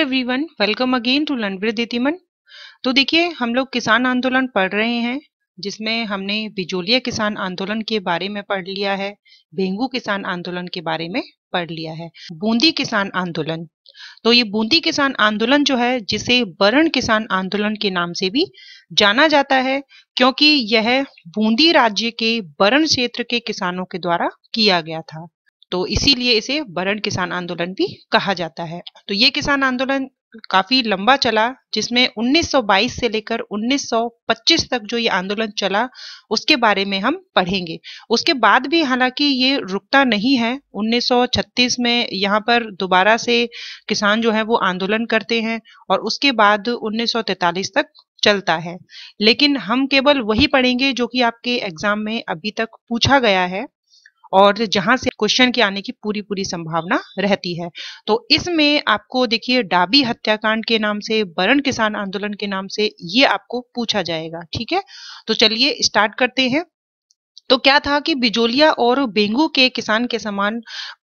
everyone welcome again to learn तो देखिए हम लोग किसान आंदोलन पढ़ रहे हैं जिसमें हमने बिजोलिया किसान आंदोलन के बारे में पढ़ लिया है भेंगू किसान आंदोलन के बारे में पढ़ लिया है बूंदी किसान आंदोलन तो ये बूंदी किसान आंदोलन जो है जिसे बरण किसान आंदोलन के नाम से भी जाना जाता है क्योंकि यह बूंदी राज्य के बरण क्षेत्र के किसानों के द्वारा किया गया था तो इसीलिए इसे बरण किसान आंदोलन भी कहा जाता है तो ये किसान आंदोलन काफी लंबा चला जिसमें 1922 से लेकर 1925 तक जो ये आंदोलन चला उसके बारे में हम पढ़ेंगे उसके बाद भी हालांकि ये रुकता नहीं है 1936 में यहाँ पर दोबारा से किसान जो है वो आंदोलन करते हैं और उसके बाद 1943 तक चलता है लेकिन हम केवल वही पढ़ेंगे जो कि आपके एग्जाम में अभी तक पूछा गया है और जहां से क्वेश्चन के आने की पूरी पूरी संभावना रहती है तो इसमें आपको देखिए डाबी हत्याकांड के नाम से बरण किसान आंदोलन के नाम से ये आपको पूछा जाएगा ठीक है तो चलिए स्टार्ट करते हैं तो क्या था कि बिजोलिया और बेंगू के किसान के समान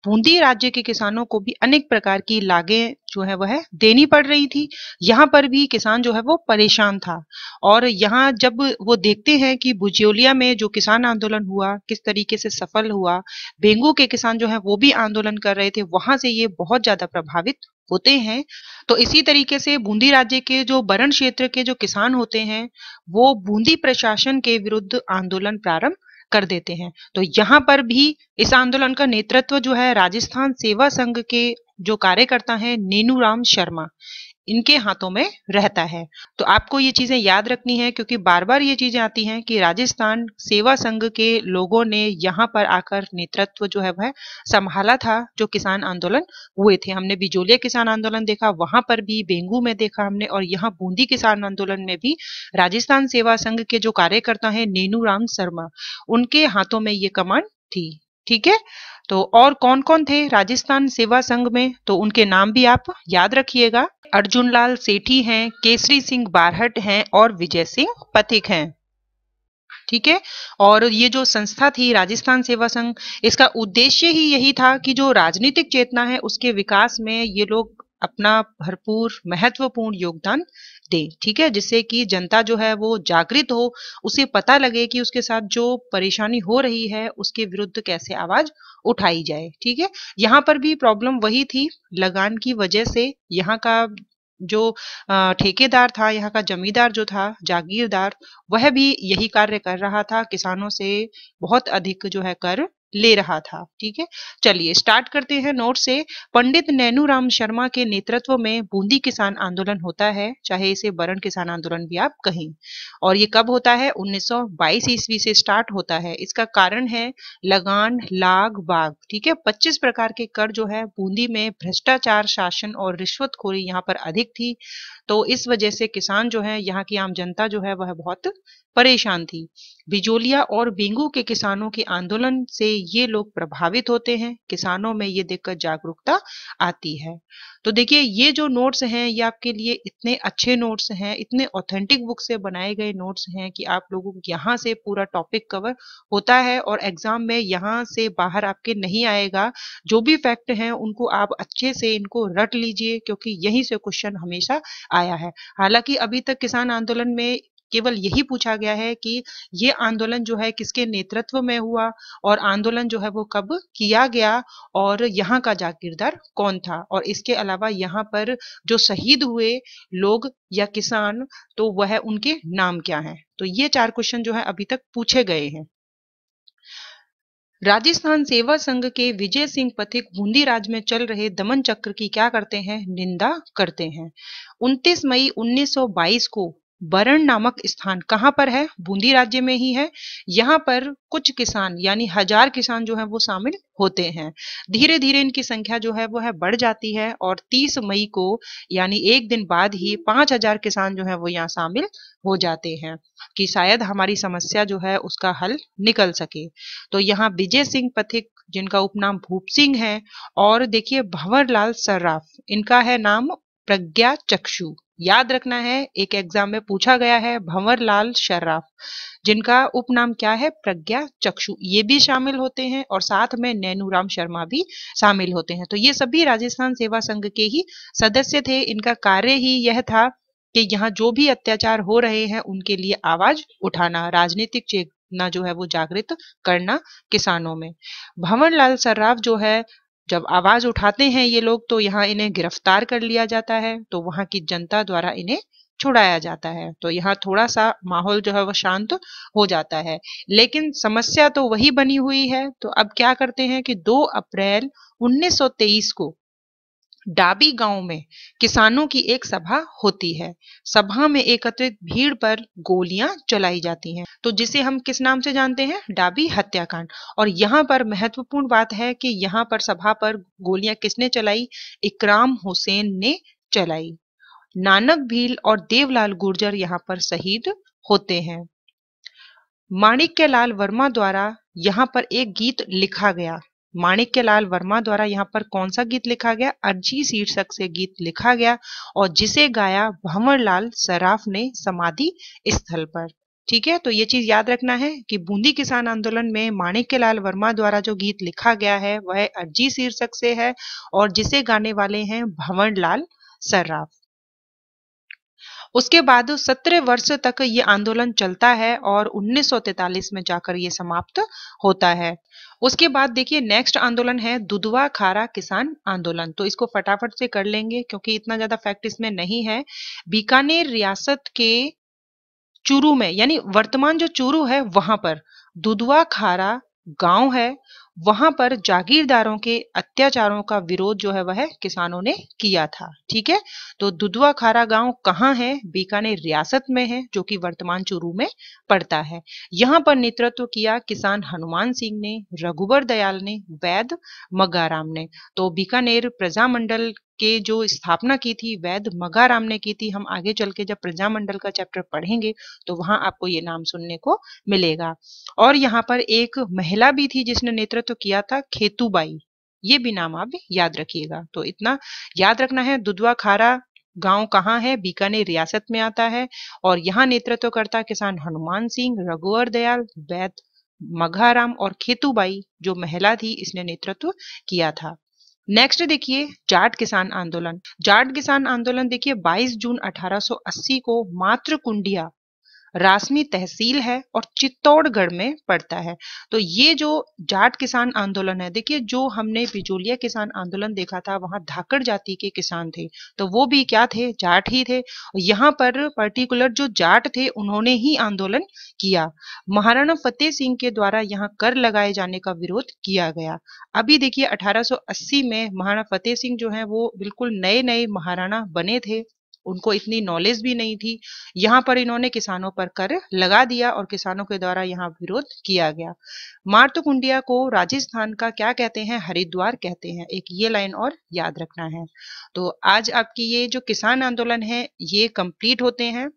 बूंदी राज्य के किसानों को भी अनेक प्रकार की लागें जो है वह देनी पड़ रही थी यहाँ पर भी किसान जो है वो परेशान था और यहाँ जब वो देखते हैं कि बुजोलिया में जो किसान आंदोलन हुआ किस तरीके से सफल हुआ बेंगू के किसान जो है वो भी आंदोलन कर रहे थे वहां से ये बहुत ज्यादा प्रभावित होते हैं तो इसी तरीके से बूंदी राज्य के जो बरण क्षेत्र के जो किसान होते हैं वो बूंदी प्रशासन के विरुद्ध आंदोलन प्रारंभ कर देते हैं तो यहाँ पर भी इस आंदोलन का नेतृत्व जो है राजस्थान सेवा संघ के जो कार्यकर्ता है नीनू राम शर्मा इनके हाथों में रहता है तो आपको ये चीज़ें याद रखनी है क्योंकि बार बार ये चीज़ें आती हैं कि राजस्थान सेवा संघ के लोगों ने यहाँ पर आकर नेतृत्व जो है वह संभाला था जो किसान आंदोलन हुए थे हमने बिजोलिया किसान आंदोलन देखा वहां पर भी बेंगू में देखा हमने और यहाँ बूंदी किसान आंदोलन में भी राजस्थान सेवा संघ के जो कार्यकर्ता है नेनू राम शर्मा उनके हाथों में ये कमांड थी ठीक है तो और कौन कौन थे राजस्थान सेवा संघ में तो उनके नाम भी आप याद रखिएगा अर्जुन लाल सेठी हैं केसरी सिंह बारहट हैं और विजय सिंह पथिक हैं ठीक है और ये जो संस्था थी राजस्थान सेवा संघ इसका उद्देश्य ही यही था कि जो राजनीतिक चेतना है उसके विकास में ये लोग अपना भरपूर महत्वपूर्ण योगदान दे ठीक है जिससे कि जनता जो है वो जागृत हो उसे पता लगे कि उसके साथ जो परेशानी हो रही है उसके विरुद्ध कैसे आवाज उठाई जाए ठीक है यहाँ पर भी प्रॉब्लम वही थी लगान की वजह से यहाँ का जो ठेकेदार था यहाँ का जमींदार जो था जागीरदार वह भी यही कार्य कर रहा था किसानों से बहुत अधिक जो है कर ले रहा था ठीक है चलिए स्टार्ट करते हैं नोट से पंडित नैनू राम शर्मा के नेतृत्व में बूंदी किसान आंदोलन होता है चाहे इसे बरण किसान आंदोलन भी आप कहें और ये कब होता है 1922 सौ ईस्वी से स्टार्ट होता है इसका कारण है लगान लाग बाग ठीक है 25 प्रकार के कर जो है बूंदी में भ्रष्टाचार शासन और रिश्वतखोरी यहाँ पर अधिक थी तो इस वजह से किसान जो है यहाँ की आम जनता जो है वह बहुत परेशान थी बिजोलिया और बेंगू के किसानों के आंदोलन से ये लोग प्रभावित होते हैं किसानों में ये देखकर जागरूकता आती है तो देखिए ये जो नोट्स हैं ये आपके लिए इतने अच्छे नोट्स हैं इतने ऑथेंटिक बुक से बनाए गए नोट्स हैं कि आप लोगों को यहाँ से पूरा टॉपिक कवर होता है और एग्जाम में यहाँ से बाहर आपके नहीं आएगा जो भी फैक्ट हैं उनको आप अच्छे से इनको रट लीजिए क्योंकि यहीं से क्वेश्चन हमेशा आया है हालांकि अभी तक किसान आंदोलन में केवल यही पूछा गया है कि ये आंदोलन जो है किसके नेतृत्व में हुआ और आंदोलन जो है वो कब किया गया और यहाँ का जागीरदार कौन था और इसके अलावा यहाँ पर जो शहीद हुए लोग या किसान तो वह उनके नाम क्या है तो ये चार क्वेश्चन जो है अभी तक पूछे गए हैं राजस्थान सेवा संघ के विजय सिंह पथिक बूंदी राज में चल रहे दमन चक्र की क्या करते हैं निंदा करते हैं 29 मई 1922 को बरण नामक स्थान कहाँ पर है बूंदी राज्य में ही है यहाँ पर कुछ किसान यानी हजार किसान जो है वो शामिल होते हैं धीरे धीरे इनकी संख्या जो है वो है बढ़ जाती है और 30 मई को यानी एक दिन बाद ही 5000 किसान जो है वो यहाँ शामिल हो जाते हैं कि शायद हमारी समस्या जो है उसका हल निकल सके तो यहाँ विजय सिंह पथिक जिनका उपनाम भूप सिंह है और देखिए भंवर लाल सर्राफ इनका है नाम प्रज्ञा चक्षु याद रखना है एक एग्जाम में पूछा गया है भंवर लाल शर्राफ जिनका उपनाम क्या है प्रज्ञा चक्षु ये भी शामिल होते हैं और साथ में नैनूराम शर्मा भी शामिल होते हैं तो ये सभी राजस्थान सेवा संघ के ही सदस्य थे इनका कार्य ही यह था कि यहाँ जो भी अत्याचार हो रहे हैं उनके लिए आवाज उठाना राजनीतिक चेतना जो है वो जागृत करना किसानों में भंवर लाल सर्राफ जो है जब आवाज उठाते हैं ये लोग तो यहाँ इन्हें गिरफ्तार कर लिया जाता है तो वहां की जनता द्वारा इन्हें छुड़ाया जाता है तो यहाँ थोड़ा सा माहौल जो है वह शांत हो जाता है लेकिन समस्या तो वही बनी हुई है तो अब क्या करते हैं कि 2 अप्रैल 1923 को डाबी गांव में किसानों की एक सभा होती है सभा में एकत्रित भीड़ पर गोलियां चलाई जाती हैं तो जिसे हम किस नाम से जानते हैं डाबी हत्याकांड और यहाँ पर महत्वपूर्ण बात है कि यहाँ पर सभा पर गोलियां किसने चलाई इकराम हुसैन ने चलाई नानक भील और देवलाल गुर्जर यहाँ पर शहीद होते हैं माणिक्य लाल वर्मा द्वारा यहाँ पर एक गीत लिखा गया माणिक्यलाल वर्मा द्वारा यहाँ पर कौन सा गीत लिखा गया अर्जी शीर्षक से गीत लिखा गया और जिसे गाया भंवरलाल सराफ ने समाधि स्थल पर ठीक है तो ये चीज याद रखना है कि बूंदी किसान आंदोलन में माणिक्यलाल वर्मा द्वारा जो गीत लिखा गया है वह अर्जी शीर्षक से है और जिसे गाने वाले हैं भंवरलाल सर्राफ उसके बाद सत्रह वर्ष तक ये आंदोलन चलता है और 1943 में जाकर ये समाप्त होता है उसके बाद देखिए नेक्स्ट आंदोलन है दुधवा खारा किसान आंदोलन तो इसको फटाफट से कर लेंगे क्योंकि इतना ज्यादा फैक्ट इसमें नहीं है बीकानेर रियासत के चूरू में यानी वर्तमान जो चूरू है वहां पर दुधवा खारा गांव है वहां पर जागीरदारों के अत्याचारों का विरोध जो है वह किसानों ने किया था ठीक है तो दुधवा खारा गांव कहाँ है बीकानेर रियासत में है जो कि वर्तमान चूरू में पड़ता है यहाँ पर नेतृत्व किया किसान हनुमान सिंह ने रघुबर दयाल ने वैद मगाराम ने तो बीकानेर प्रजामंडल के जो स्थापना की थी वैद मगाराम ने की थी हम आगे चल के जब प्रजामंडल का चैप्टर पढ़ेंगे तो वहां आपको ये नाम सुनने को मिलेगा और यहाँ पर एक महिला भी थी जिसने नेतृत्व तो किया था खेतूबाई ये भी नाम आप याद रखिएगा तो इतना याद रखना है दुधवा खारा गांव कहाँ है बीकानेर रियासत में आता है और यहाँ नेतृत्व करता किसान हनुमान सिंह रघुवर दयाल वैद मघाराम और खेतूबाई जो महिला थी इसने नेतृत्व किया था नेक्स्ट देखिए जाट किसान आंदोलन जाट किसान आंदोलन देखिए 22 जून 1880 को मात्र कुंडिया रासमी तहसील है और चित्तौड़गढ़ में पड़ता है तो ये जो जाट किसान आंदोलन है देखिए जो हमने बिजोलिया किसान आंदोलन देखा था वहां धाकड़ जाति के किसान थे तो वो भी क्या थे जाट ही थे यहाँ पर पर्टिकुलर जो जाट थे उन्होंने ही आंदोलन किया महाराणा फतेह सिंह के द्वारा यहाँ कर लगाए जाने का विरोध किया गया अभी देखिए 1880 में महाराणा फतेह सिंह जो है वो बिल्कुल नए नए महाराणा बने थे उनको इतनी नॉलेज भी नहीं थी यहाँ पर इन्होंने किसानों पर कर लगा दिया और किसानों के द्वारा यहाँ विरोध किया गया मार्तकुंडिया को राजस्थान का क्या कहते हैं हरिद्वार कहते हैं एक ये लाइन और याद रखना है तो आज आपकी ये जो किसान आंदोलन है ये कंप्लीट होते हैं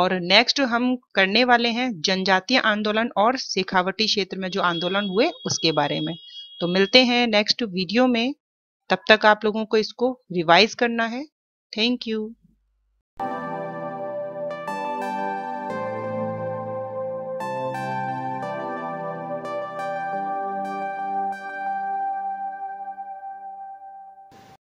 और नेक्स्ट हम करने वाले हैं जनजातीय आंदोलन और शेखावटी क्षेत्र में जो आंदोलन हुए उसके बारे में तो मिलते हैं नेक्स्ट वीडियो में तब तक आप लोगों को इसको रिवाइज करना है थैंक यू